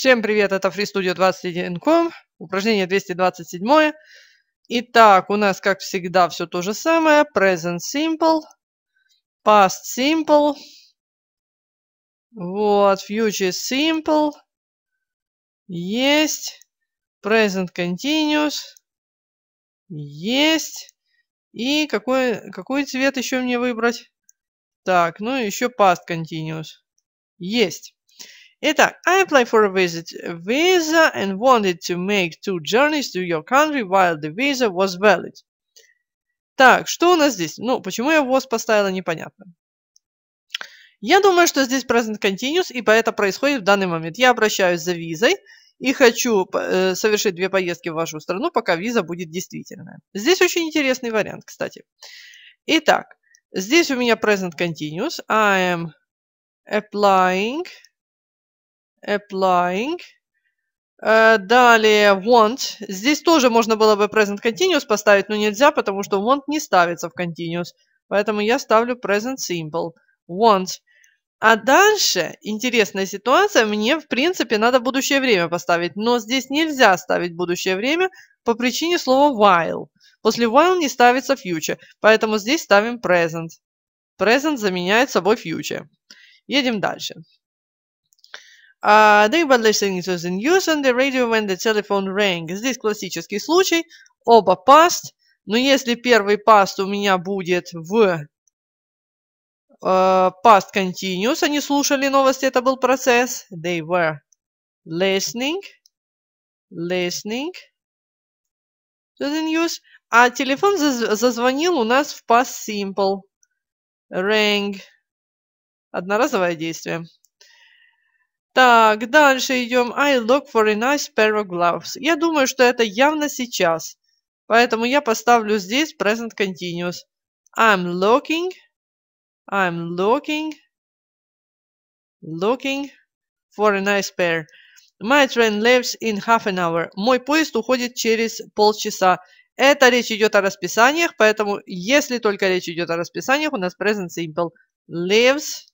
Всем привет, это FreeStudio21.com, упражнение 227. Итак, у нас, как всегда, все то же самое. Present Simple, Past Simple, вот, Future Simple, есть, Present Continuous, есть. И какой, какой цвет еще мне выбрать? Так, ну еще Past Continuous. Есть. Итак, I applied for a visit visa and wanted to make two journeys to your country while the visa was valid. Так, что у нас здесь? Ну, почему я was поставила, непонятно. Я думаю, что здесь present continuous, и это происходит в данный момент. Я обращаюсь за визой и хочу э, совершить две поездки в вашу страну, пока виза будет действительная. Здесь очень интересный вариант, кстати. Итак, здесь у меня present continuous. I am applying applying. Э, далее want. Здесь тоже можно было бы present continuous поставить, но нельзя, потому что want не ставится в continuous. Поэтому я ставлю present simple. Want. А дальше интересная ситуация. Мне, в принципе, надо будущее время поставить. Но здесь нельзя ставить будущее время по причине слова while. После while не ставится future. Поэтому здесь ставим present. Present заменяет собой future. Едем дальше they were listening to the news on the radio when the telephone rang. Здесь классический случай. Оба past. Но если первый past у меня будет в uh, past continuous, они слушали новости, это был процесс. They were listening, listening to the news. А телефон зазвонил у нас в past simple. Ring. Одноразовое действие. Так, дальше идем. I look for a nice pair of gloves. Я думаю, что это явно сейчас. Поэтому я поставлю здесь present continuous. I'm looking. I'm looking. Looking for a nice pair. My train leaves in half an hour. Мой поезд уходит через полчаса. Это речь идет о расписаниях, поэтому если только речь идет о расписаниях, у нас present simple. Leaves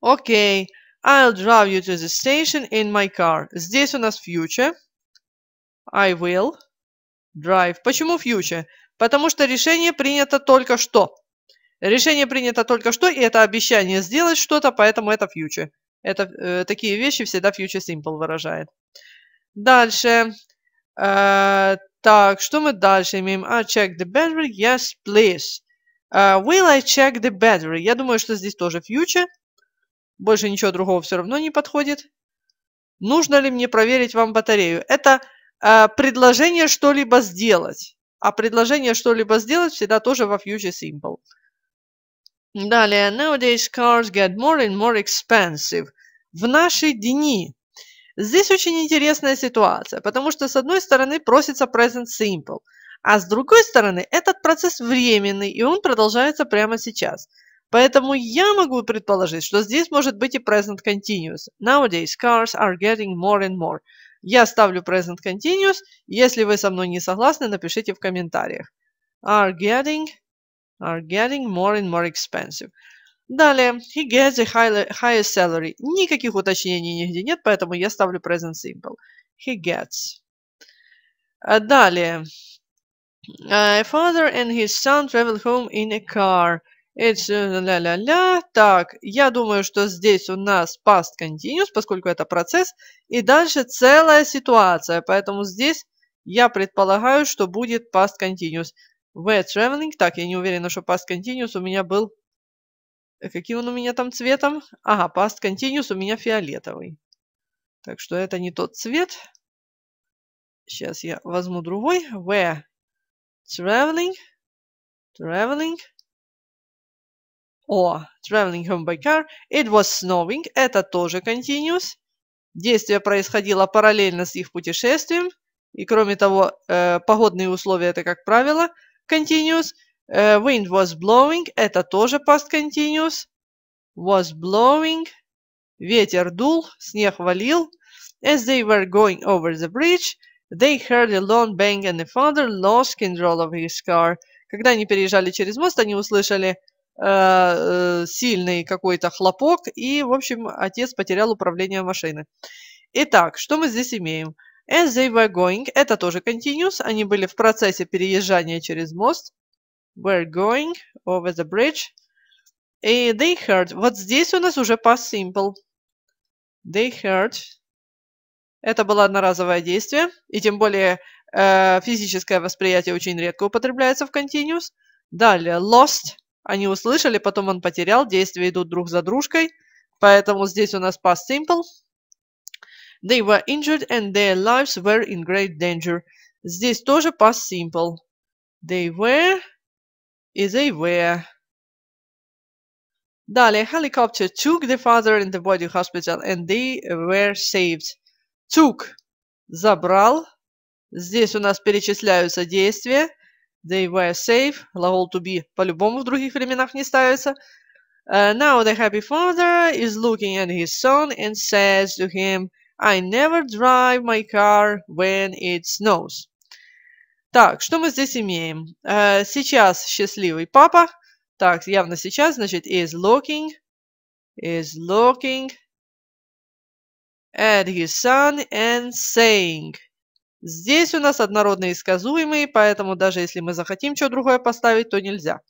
Окей. Okay. I'll drive you to the station in my car. Здесь у нас future. I will drive. Почему future? Потому что решение принято только что. Решение принято только что, и это обещание сделать что-то, поэтому это future. Это, э, такие вещи всегда future simple выражает. Дальше. Э, так, что мы дальше имеем? I check the battery. Yes, please. Uh, will I check the battery? Я думаю, что здесь тоже future. Больше ничего другого все равно не подходит. Нужно ли мне проверить вам батарею? Это э, предложение что-либо сделать. А предложение что-либо сделать всегда тоже во Future Simple. Далее. Nowadays cars get more and more expensive. В наши дни. Здесь очень интересная ситуация, потому что с одной стороны просится present simple, а с другой стороны этот процесс временный, и он продолжается прямо сейчас – Поэтому я могу предположить, что здесь может быть и present continuous. Nowadays cars are getting more and more. Я ставлю present continuous. Если вы со мной не согласны, напишите в комментариях. Are getting, are getting more and more expensive. Далее, he gets a high, highest salary. Никаких уточнений нигде нет, поэтому я ставлю present simple. He gets. А Далее. A father and his son travel home in a car. Э, ля-ля-ля. Так, я думаю, что здесь у нас past continuous, поскольку это процесс. И дальше целая ситуация. Поэтому здесь я предполагаю, что будет past continuous. We're traveling. Так, я не уверена, что past continuous у меня был... Э, каким он у меня там цветом? Ага, past continuous у меня фиолетовый. Так что это не тот цвет. Сейчас я возьму другой. We're traveling. Traveling. О, traveling home by car. It was snowing. Это тоже continuous. Действие происходило параллельно с их путешествием. И кроме того, э, погодные условия это, как правило, continuous. Э, wind was blowing. Это тоже past continuous. Was blowing. Ветер дул, снег валил. As they were going over the bridge, they heard a long bang and the father lost control of his car. Когда они переезжали через мост, они услышали Э, э, сильный какой-то хлопок, и, в общем, отец потерял управление машиной. Итак, что мы здесь имеем? As they were going, это тоже continuous, они были в процессе переезжания через мост. Were going over the bridge. И they heard, вот здесь у нас уже past simple. They heard. Это было одноразовое действие, и тем более э, физическое восприятие очень редко употребляется в continuous. Далее, lost – они услышали, потом он потерял. Действия идут друг за дружкой. Поэтому здесь у нас past simple. They were injured and their lives were in great danger. Здесь тоже past simple. They were и they were. Далее, helicopter took the father and the body hospital and they were saved. Took – забрал. Здесь у нас перечисляются действия. They were safe. Глагол to be по-любому в других временах не ставится. Uh, now the happy father is looking at his son and says to him, I never drive my car when it snows. Так, что мы здесь имеем? Uh, сейчас счастливый папа. Так, явно сейчас, значит, is looking, is looking at his son and saying – Здесь у нас однородные и сказуемые, поэтому даже если мы захотим что то другое поставить, то нельзя.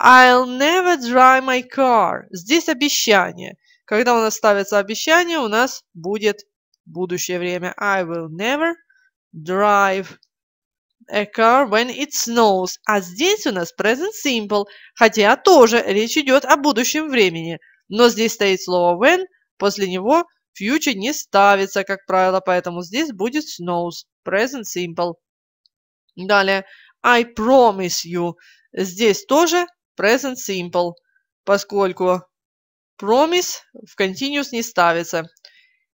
I'll never drive my car. Здесь обещание. Когда у нас ставится обещание, у нас будет будущее время. I will never drive a car when it snows. А здесь у нас present simple, хотя тоже речь идет о будущем времени. Но здесь стоит слово when, после него Future не ставится, как правило, поэтому здесь будет snows. Present simple. Далее. I promise you. Здесь тоже present simple, поскольку promise в continuous не ставится.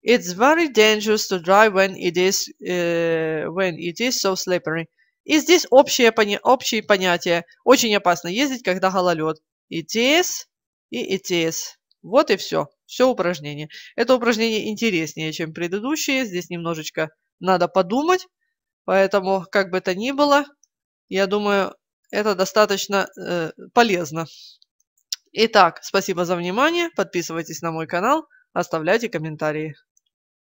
It's very dangerous to drive when it is, uh, when it is so slippery. И здесь общее поня общие Очень опасно ездить, когда гололед. It is и it is. Вот и все все упражнения. Это упражнение интереснее, чем предыдущие. Здесь немножечко надо подумать. Поэтому, как бы то ни было, я думаю, это достаточно э, полезно. Итак, спасибо за внимание. Подписывайтесь на мой канал, оставляйте комментарии.